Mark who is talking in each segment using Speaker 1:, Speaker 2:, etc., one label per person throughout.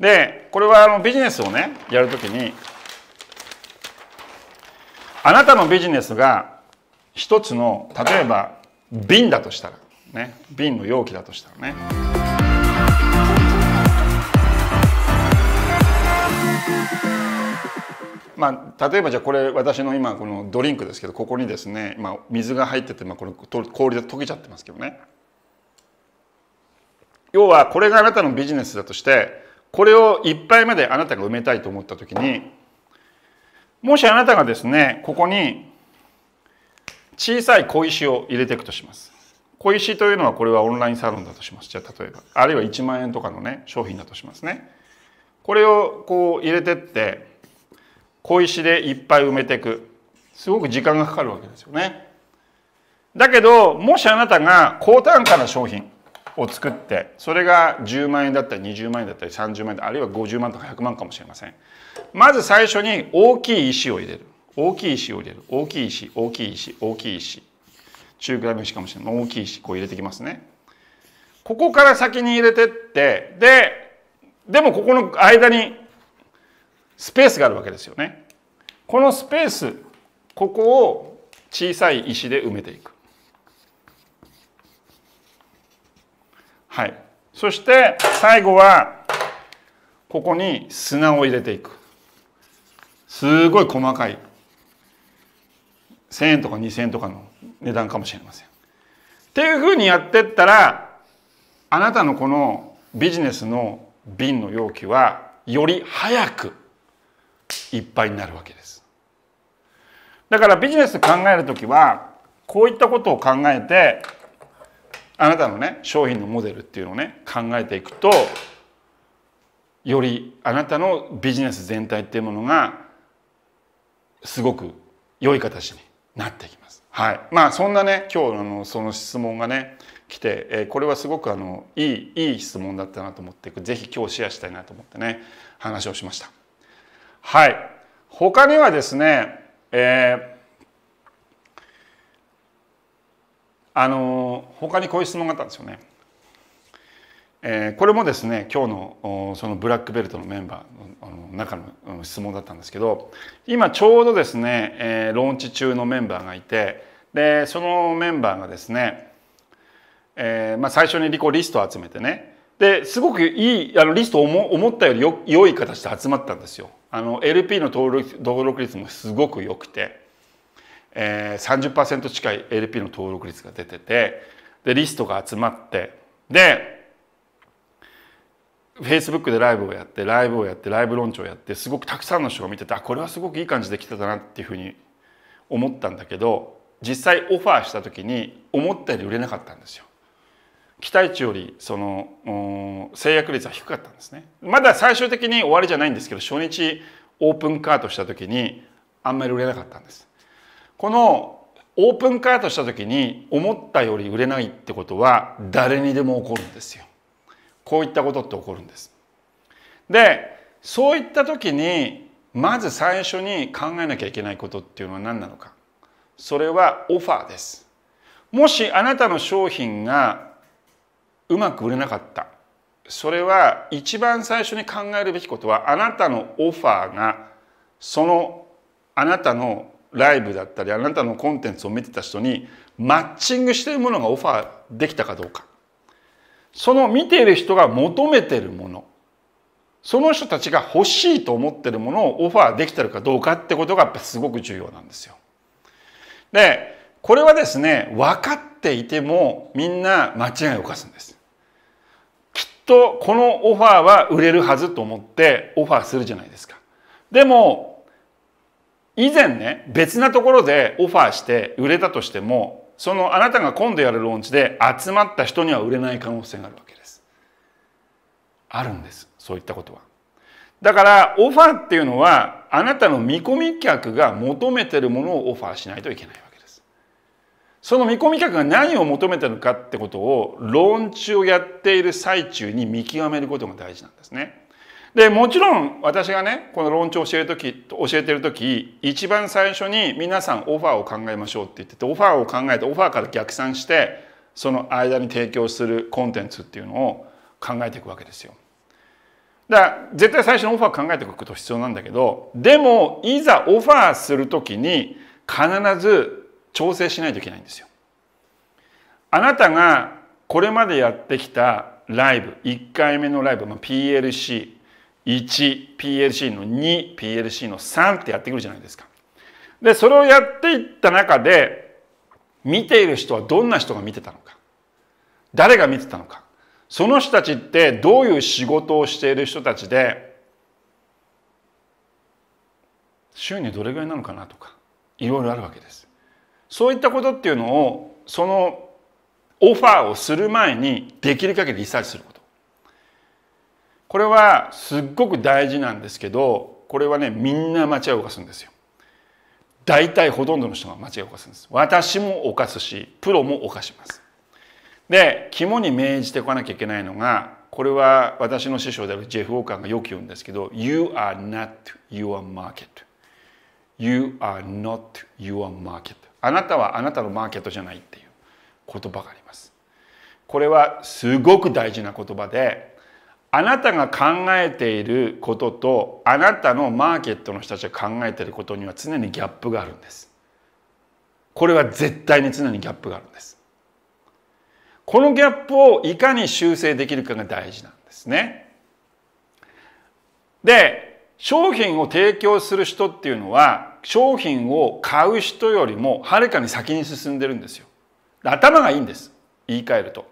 Speaker 1: でこれはあのビジネスをねやるときにあなたのビジネスが一つの例えば瓶だとしたらね瓶の容器だとしたらねまあ例えばじゃあこれ私の今このドリンクですけどここにですね、まあ、水が入ってて、まあ、この氷で溶けちゃってますけどね要はこれがあなたのビジネスだとしてこれをいっぱいまであなたが埋めたいと思った時にもしあなたがですねここに小さい小石を入れていくとします。小石というのはこれはオンラインサロンだとします。じゃあ例えばあるいは1万円とかのね商品だとしますね。これをこう入れてって小石でいっぱい埋めていくすごく時間がかかるわけですよね。だけどもしあなたが高単価な商品を作ってそれが10万円だったり20万円だったり30万円あるいは50万とか100万かもしれませんまず最初に大きい石を入れる大きい石を入れる大きい石大きい石大きい石中くらいの石かもしれない大きい石こう入れてきますねここから先に入れてってででもここの間にスペースがあるわけですよねこのスペースここを小さい石で埋めていくはい、そして最後はここに砂を入れていくすごい細かい1,000円とか2,000円とかの値段かもしれません。っていうふうにやってったらあなたのこのビジネスの瓶の容器はより早くいっぱいになるわけです。だからビジネス考える時はこういったことを考えてあなたのね商品のモデルっていうのをね考えていくとよりあなたのビジネス全体っていうものがすごく良い形になっていきます。はい、まあそんなね今日あのその質問がね来て、えー、これはすごくあのいいいい質問だったなと思ってぜひ今日シェアしたいなと思ってね話をしました。はい他にはですね、えーあの他にこういう質問があったんですよね。えー、これもですね今日のそのブラックベルトのメンバーの中の質問だったんですけど今ちょうどですね、えー、ローンチ中のメンバーがいてでそのメンバーがですね、えーまあ、最初にリコリストを集めてねですごくいいあのリストを思ったよりよ良い形で集まったんですよ。あの LP の登録登録率もすごく良くてえー、30%近い LP の登録率が出ててでリストが集まってで Facebook でライブをやってライブをやってライブロンチをやってすごくたくさんの人が見ててあこれはすごくいい感じで来てたなっていうふうに思ったんだけど実際オファーした時に思ったより売れなかったんですよ。期待値よりその制約率は低かったんですねまだ最終的に終わりじゃないんですけど初日オープンカートした時にあんまり売れなかったんですこのオープンカートした時に思ったより売れないってことは誰にでも起こるんですよ。こういったことって起こるんです。でそういった時にまず最初に考えなきゃいけないことっていうのは何なのかそれはオファーですもしあなたの商品がうまく売れなかったそれは一番最初に考えるべきことはあなたのオファーがそのあなたのライブだったりあなたのコンテンツを見てた人にマッチングしてるものがオファーできたかどうかその見ている人が求めてるものその人たちが欲しいと思ってるものをオファーできてるかどうかってことがやっぱすごく重要なんですよ。でこれはですね分かっていてもみんな間違いを犯すんです。きっとこのオファーは売れるはずと思ってオファーするじゃないですか。でも以前ね別なところでオファーして売れたとしてもそのあなたが今度やるローンチで集まった人には売れない可能性があるわけですあるんですそういったことはだからオファーっていうのはあなたの見込み客が求めてるものをオファーしないといけないわけですその見込み客が何を求めてるかってことをローンチをやっている最中に見極めることが大事なんですねでもちろん私がねこの論調教える時教えてる時一番最初に皆さんオファーを考えましょうって言っててオファーを考えてオファーから逆算してその間に提供するコンテンツっていうのを考えていくわけですよ。だから絶対最初のオファー考えていくこと必要なんだけどでもいざオファーする時に必ず調整しないといけないんですよ。あなたがこれまでやってきたライブ1回目のライブ、まあ、PLC 1PLC の 2PLC の3ってやってくるじゃないですか。でそれをやっていった中で見ている人はどんな人が見てたのか誰が見てたのかその人たちってどういう仕事をしている人たちで週にどれぐらいなのかなとかいろいろあるわけです。そういったことっていうのをそのオファーをする前にできる限りリサーチすること。これはすっごく大事なんですけどこれはねみんな間違いを犯すんですよ。大体ほとんどの人が間違いを犯すんです。私も犯すしプロも犯します。で肝に銘じておかなきゃいけないのがこれは私の師匠であるジェフ・ウォーカーがよく言うんですけど「You are not your market」「You are not your market」「あなたはあなたのマーケットじゃない」っていう言葉があります。これはすごく大事な言葉であなたが考えていることとあなたのマーケットの人たちが考えていることには常にギャップがあるんですこれは絶対に常にギャップがあるんですこのギャップをいかに修正できるかが大事なんですねで商品を提供する人っていうのは商品を買う人よりもはるかに先に進んでるんですよ頭がいいんです言い換えると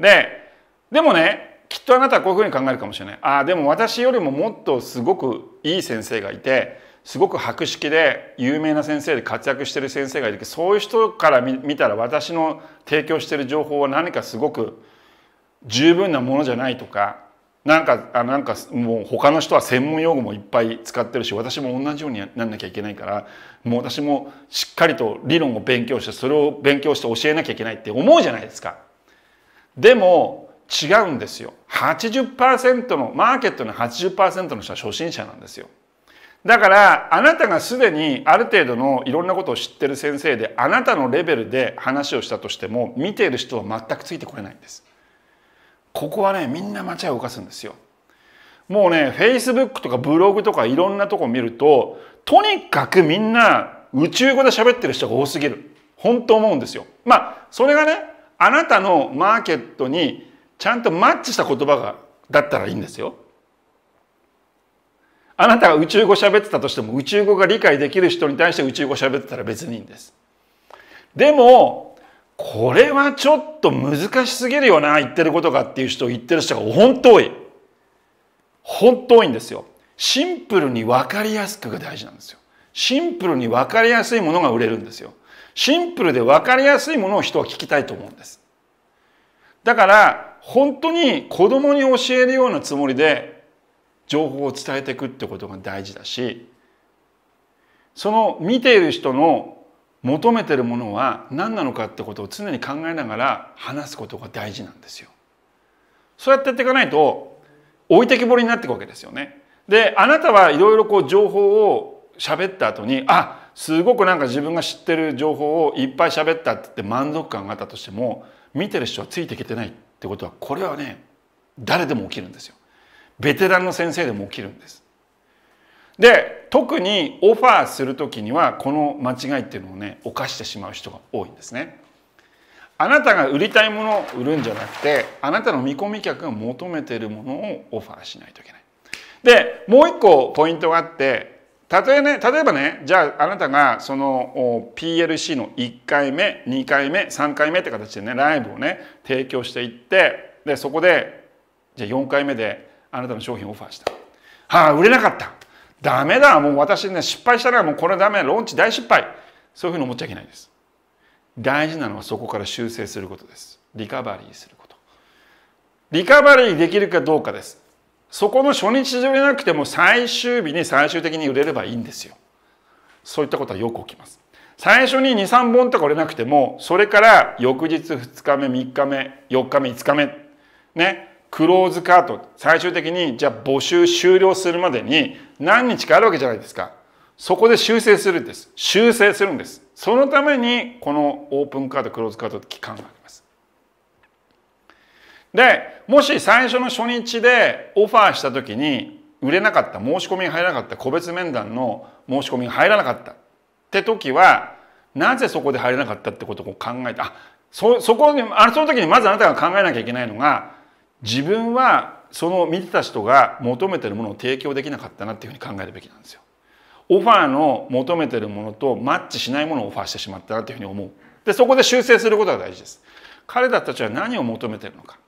Speaker 1: ででもねきっとあなたはこういうふうに考えるかもしれないああでも私よりももっとすごくいい先生がいてすごく博識で有名な先生で活躍してる先生がいるけどそういう人から見たら私の提供してる情報は何かすごく十分なものじゃないとかなんかあなんかもう他の人は専門用語もいっぱい使ってるし私も同じようになんなきゃいけないからもう私もしっかりと理論を勉強してそれを勉強して教えなきゃいけないって思うじゃないですか。でも違うんですよ。80%の、マーケットの80%の人は初心者なんですよ。だからあなたがすでにある程度のいろんなことを知ってる先生であなたのレベルで話をしたとしても見ている人は全くついてこれないんです。ここはねみんな間違いを犯すんですよ。もうね Facebook とかブログとかいろんなとこ見るととにかくみんな宇宙語で喋ってる人が多すぎる本当思うんですよ。まあそれがねあなたのマーケットにちゃんとマッチした言葉がだったらいいんですよ。あなたが宇宙語喋ってたとしても宇宙語が理解できる人に対して宇宙語喋ってたら別にいいんです。でもこれはちょっと難しすぎるよな言ってることがっていう人を言ってる人が本当多い。本当多いんですよ。シンプルに分かりやすくが大事なんですよ。シンプルに分かりやすいものが売れるんですよ。シンプルで分かりやすいものを人は聞きたいと思うんです。だから本当に子供に教えるようなつもりで情報を伝えていくってことが大事だしその見ている人の求めてるものは何なのかってことを常に考えながら話すことが大事なんですよ。そうやってやっていかないと置いてきぼりになっていくわけですよね。であなたはいろいろこう情報を喋った後にあすごくなんか自分が知ってる情報をいっぱい喋ったって言って満足感があったとしても見てる人はついてきてないってことはこれはね誰でも起きるんですよ。ベテランの先生でも起きるんです。で特にオファーする時にはこの間違いっていうのをね犯してしまう人が多いんですね。あなたが売りたいものを売るんじゃなくてあなたの見込み客が求めているものをオファーしないといけない。でもう一個ポイントがあってたとえね、例えばね、じゃああなたがその PLC の1回目、2回目、3回目って形でね、ライブをね、提供していって、で、そこで、じゃあ4回目であなたの商品をオファーした。はあ、売れなかった。ダメだ、もう私ね、失敗したらもうこれダメ、ローンチ大失敗。そういうふうに思っちゃいけないです。大事なのはそこから修正することです。リカバリーすること。リカバリーできるかどうかです。そこの初日売れなくても最終日に最終的に売れればいいんですよそういったことはよく起きます最初に23本とか売れなくてもそれから翌日2日目3日目4日目5日目ねクローズカート最終的にじゃあ募集終了するまでに何日かあるわけじゃないですかそこで修正するんです修正するんですそのためにこのオープンカードクローズカードって期間がありますでもし最初の初日でオファーした時に売れなかった申し込みが入らなかった個別面談の申し込みが入らなかったって時はなぜそこで入れなかったってことを考えてあそそこにあその時にまずあなたが考えなきゃいけないのが自分はその見てた人が求めてるものを提供できなかったなっていうふうに考えるべきなんですよ。オファーの求めてるものとマッチしないものをオファーしてしまったなというふうに思う。でそこで修正することが大事です。彼らたちは何を求めてるのか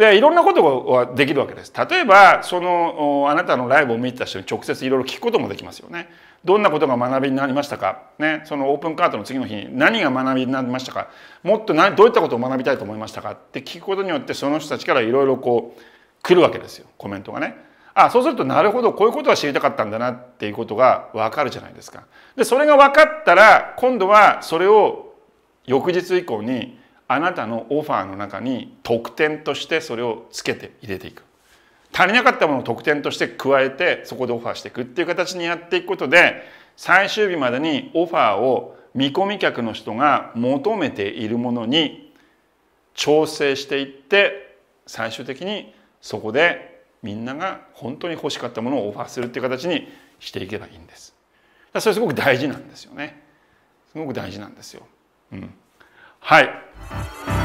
Speaker 1: でいろんなことができるわけです例えばそのあなたのライブを見た人に直接いろいろ聞くこともできますよねどんなことが学びになりましたか、ね、そのオープンカートの次の日に何が学びになりましたかもっとどういったことを学びたいと思いましたかって聞くことによってその人たちからいろいろこう来るわけですよコメントがね。あそうするとなるほどこういうことは知りたかったんだなっていうことが分かるじゃないですか。でそれが分かったら今度はそれを翌日以降にあなたのオファーの中に特典としてそれをつけて入れていく足りなかったものを特典として加えてそこでオファーしていくっていう形にやっていくことで最終日までにオファーを見込み客の人が求めているものに調整していって最終的にそこでみんなが本当に欲しかったものをオファーするっていう形にしていけばいいんです。それすごく大事なんですよね。すごく大事なんですよ。うん、はい you.